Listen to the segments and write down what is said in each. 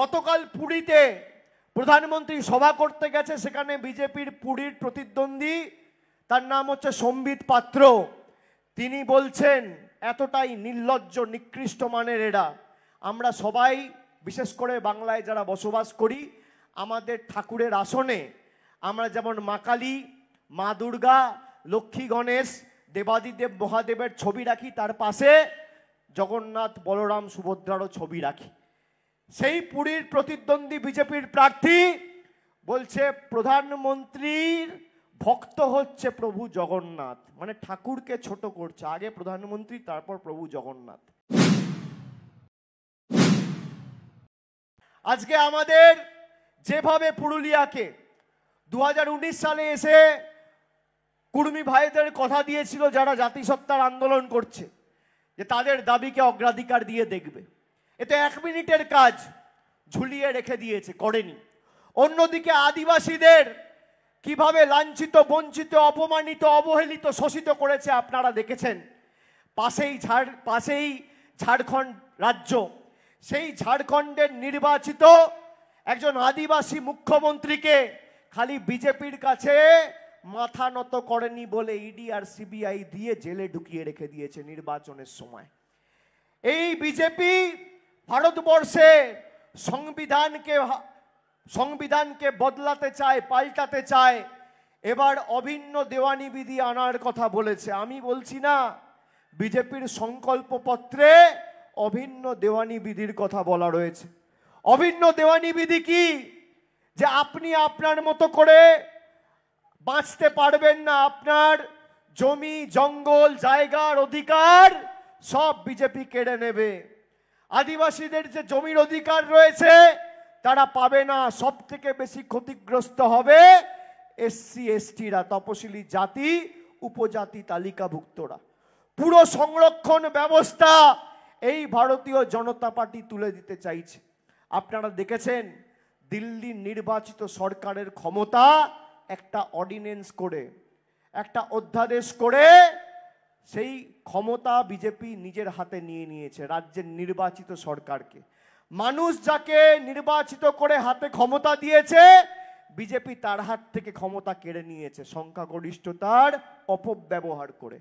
গতকাল পুরীতে প্রধানমন্ত্রী সভা করতে গেছে সেখানে বিজেপির পুরীর প্রতিদ্বন্দ্বী তার নাম হচ্ছে সম্বিত পাত্র তিনি বলছেন এতটাই নির্লজ্জ নিকৃষ্ট মানের এরা আমরা সবাই বিশেষ করে বাংলায় যারা বসবাস করি আমাদের ঠাকুরের আসনে আমরা যেমন মা কালী মা দুর্গা লক্ষ্মী গণেশ দেবাদিদেব মহাদেবের ছবি রাখি তার পাশে জগন্নাথ বলরাম সুভদ্রারও ছবি রাখি সেই পুরীর প্রতিদ্বন্দ্বী বিজেপির প্রার্থী বলছে প্রধানমন্ত্রীর ভক্ত হচ্ছে প্রভু জগন্নাথ মানে ঠাকুরকে ছোট করছে আগে প্রধানমন্ত্রী তারপর প্রভু জগন্নাথ আজকে আমাদের যেভাবে পুরুলিয়াকে দু সালে এসে কুর্মি ভাইদের কথা দিয়েছিল যারা জাতিসত্তার আন্দোলন করছে যে তাদের দাবিকে অগ্রাধিকার দিয়ে দেখবে এতে এক মিনিটের কাজ ঝুলিয়ে রেখে দিয়েছে করেনি অন্যদিকে আদিবাসীদের কিভাবে লাঞ্ছিত বঞ্চিত অপমানিত অবহেলিত শোষিত করেছে আপনারা দেখেছেন পাশেই ঝাড় পাশেই ঝাড়খণ্ড রাজ্য সেই ঝাড়খণ্ডের নির্বাচিত একজন আদিবাসী মুখ্যমন্ত্রীকে খালি বিজেপির কাছে মাথা নত করেনি বলে ইডি আর সিবিআই দিয়ে জেলে ঢুকিয়ে রেখে দিয়েছে নির্বাচনের সময় এই বিজেপি ভারতবর্ষে সংবিধানকে সংবিধানকে বদলাতে চায় পাল্টাতে চায় এবার অভিন্ন দেওয়ানি বিধি আনার কথা বলেছে আমি বলছি না বিজেপির সংকল্পপত্রে অভিন্ন দেওয়ানি বিধির কথা বলা রয়েছে অভিন্ন দেওয়ানি বিধি কি যে আপনি আপনার মতো করে বাঁচতে পারবেন না আপনার জমি জঙ্গল জায়গার অধিকার সব বিজেপি কেড়ে নেবে আদিবাসীদের যে জমির অধিকার রয়েছে তারা পাবে না সব থেকে বেশি ক্ষতিগ্রস্ত হবে এসসি এসটিরা তপশিলি জাতি উপজাতি তালিকাভুক্তরা পুরো সংরক্ষণ ব্যবস্থা এই ভারতীয় জনতা পার্টি তুলে দিতে চাইছে আপনারা দেখেছেন দিল্লি নির্বাচিত সরকারের ক্ষমতা একটা অর্ডিনেন্স করে একটা অধ্যাদেশ করে সেই ক্ষমতা বিজেপি নিজের হাতে নিয়ে নিয়েছে রাজ্যের নির্বাচিত সরকারকে মানুষ যাকে নির্বাচিত করে হাতে ক্ষমতা দিয়েছে বিজেপি তার হাত থেকে ক্ষমতা কেড়ে নিয়েছে সংখ্যাগরিষ্ঠতার অপব্যবহার করে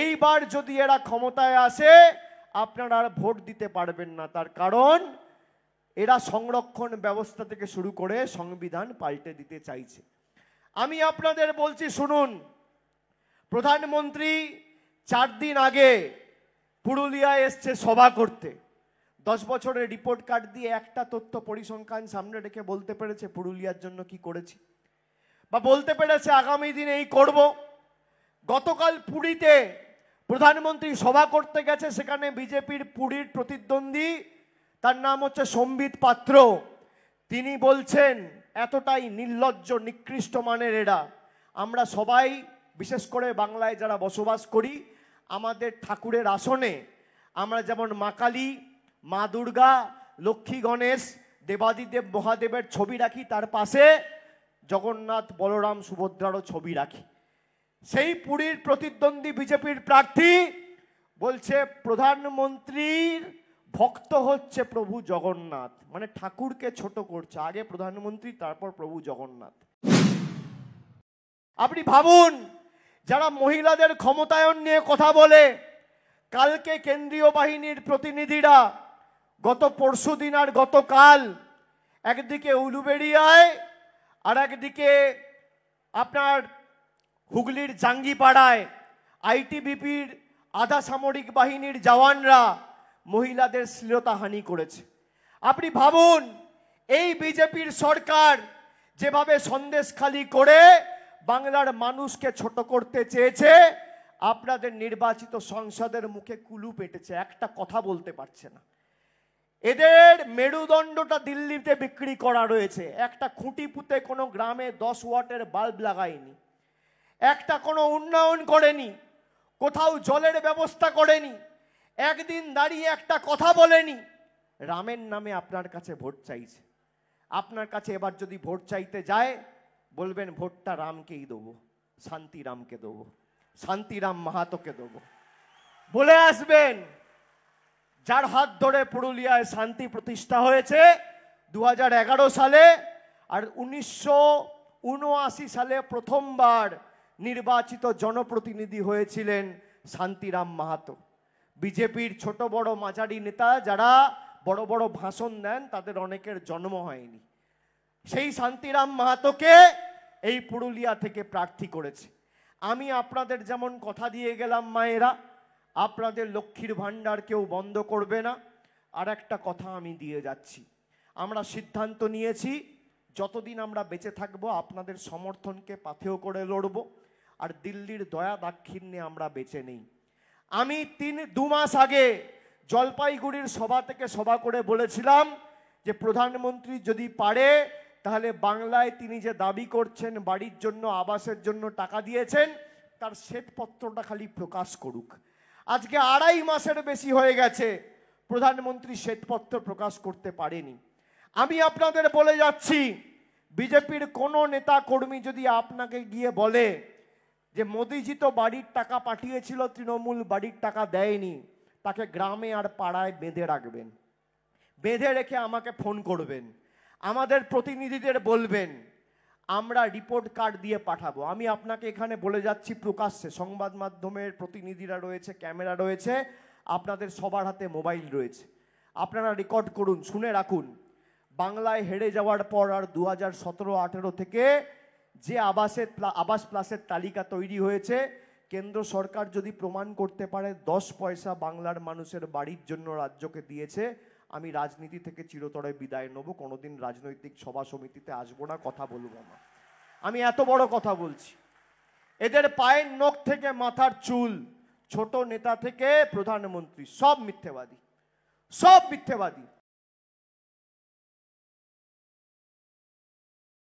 এইবার যদি এরা ক্ষমতায় আসে আপনারা আর ভোট দিতে পারবেন না তার কারণ এরা সংরক্ষণ ব্যবস্থা থেকে শুরু করে সংবিধান পাল্টে দিতে চাইছে আমি আপনাদের বলছি শুনুন প্রধানমন্ত্রী চার দিন আগে পুরুলিয়া এসছে সভা করতে দশ বছরের রিপোর্ট কার্ড দিয়ে একটা তথ্য পরিসংখ্যান সামনে রেখে বলতে পেরেছে পুরুলিয়ার জন্য কি করেছি বা বলতে পেরেছে আগামী দিনে এই করব গতকাল পুরীতে প্রধানমন্ত্রী সভা করতে গেছে সেখানে বিজেপির পুরীর প্রতিদ্বন্দ্বী তার নাম হচ্ছে সম্বিত পাত্র তিনি বলছেন এতটাই নির্লজ্জ নিকৃষ্ট মানের এরা আমরা সবাই বিশেষ করে বাংলায় যারা বসবাস করি আমাদের ঠাকুরের আসনে আমরা যেমন মা কালী মা দুর্গা লক্ষ্মী গণেশ দেবাদিদেব মহাদেবের ছবি রাখি তার পাশে জগন্নাথ বলরাম সুভদ্রারও ছবি রাখি সেই পুরীর প্রতিদ্বন্দ্বী বিজেপির প্রার্থী বলছে প্রধানমন্ত্রীর ভক্ত হচ্ছে প্রভু জগন্নাথ মানে ঠাকুরকে ছোট করছে আগে প্রধানমন্ত্রী তারপর প্রভু জগন্নাথ আপনি ভাবুন যারা মহিলাদের ক্ষমতায়ন নিয়ে কথা বলে কালকে কেন্দ্রীয় বাহিনীর প্রতিনিধিরা গত পরশু দিন আর গতকাল একদিকে উলুবেড়িয়ায় আর একদিকে আপনার হুগলির জাঙ্গিপাড়ায় আইটিবিপির আধা সামরিক বাহিনীর জওয়ানরা মহিলাদের শ্লীলতাহানি করেছে আপনি ভাবুন এই বিজেপির সরকার যেভাবে সন্দেশখালি করে বাংলার মানুষকে ছোট করতে চেয়েছে আপনাদের নির্বাচিত সংসদের মুখে কুলু পেটেছে একটা কথা বলতে পারছে না এদের মেরুদণ্ডটা দিল্লিতে বিক্রি করা রয়েছে একটা খুঁটি পুঁতে কোনো গ্রামে দশ ওয়াটের বাল্ব লাগায়নি একটা কোনো উন্নয়ন করেনি কোথাও জলের ব্যবস্থা করেনি একদিন দাঁড়িয়ে একটা কথা বলেনি রামের নামে আপনার কাছে ভোট চাইছে আপনার কাছে এবার যদি ভোট চাইতে যায় বলবেন ভোটটা রামকেই দেবো শান্তিরামকে দেবো শান্তিরাম মাহাতোকে দেবো বলে আসবেন যার হাত ধরে পুরুলিয়ায় শান্তি প্রতিষ্ঠা হয়েছে দু সালে আর উনিশশো সালে প্রথমবার নির্বাচিত জনপ্রতিনিধি হয়েছিলেন শান্তিরাম মাহাতো বিজেপির ছোট বড় মাঝারি নেতা যারা বড় বড় ভাষণ দেন তাদের অনেকের জন্ম হয়নি সেই শান্তিরাম মাহাতোকে এই পুরুলিয়া থেকে প্রার্থী করেছে আমি আপনাদের যেমন কথা দিয়ে গেলাম মায়েরা আপনাদের লক্ষ্মীর ভাণ্ডার কেউ বন্ধ করবে না আর একটা কথা আমি দিয়ে যাচ্ছি আমরা সিদ্ধান্ত নিয়েছি যতদিন আমরা বেঁচে থাকবো আপনাদের সমর্থনকে পাথেয় করে লড়ব আর দিল্লির দয়া দাক্ষিণ্যে আমরা বেঁচে নেই আমি তিন দু মাস আগে জলপাইগুড়ির সভা থেকে সভা করে বলেছিলাম যে প্রধানমন্ত্রী যদি পারে তাহলে বাংলায় তিনি যে দাবি করছেন বাড়ির জন্য আবাসের জন্য টাকা দিয়েছেন তার শ্বেতপত্রটা খালি প্রকাশ করুক আজকে আড়াই মাসের বেশি হয়ে গেছে প্রধানমন্ত্রী শ্বেতপত্র প্রকাশ করতে পারেনি আমি আপনাদের বলে যাচ্ছি বিজেপির কোনো নেতা কর্মী যদি আপনাকে গিয়ে বলে যে মোদিজি তো বাড়ির টাকা পাঠিয়েছিল তৃণমূল বাড়ির টাকা দেয়নি তাকে গ্রামে আর পাড়ায় বেঁধে রাখবেন বেঁধে রেখে আমাকে ফোন করবেন আমাদের প্রতিনিধিদের বলবেন আমরা রিপোর্ট কার্ড দিয়ে পাঠাবো আমি আপনাকে এখানে বলে যাচ্ছি প্রকাশ্যে সংবাদ মাধ্যমের প্রতিনিধিরা রয়েছে ক্যামেরা রয়েছে আপনাদের সবার হাতে মোবাইল রয়েছে আপনারা রেকর্ড করুন শুনে রাখুন বাংলায় হেরে যাওয়ার পর আর দু হাজার সতেরো আঠেরো থেকে যে আবাসের আবাস প্লাসের তালিকা তৈরি হয়েছে কেন্দ্র সরকার যদি প্রমাণ করতে পারে দশ পয়সা বাংলার মানুষের বাড়ির জন্য রাজ্যকে দিয়েছে আমি রাজনীতি থেকে চিরতরে বিদায় নেব কোনোদিন রাজনৈতিক সভা সমিতিতে আসবো না কথা বলবো না আমি এত বড় কথা বলছি এদের পায়ের নখ থেকে মাথার চুল ছোট নেতা থেকে প্রধানমন্ত্রী সব মিথ্যেবাদী সব মিথ্যেবাদী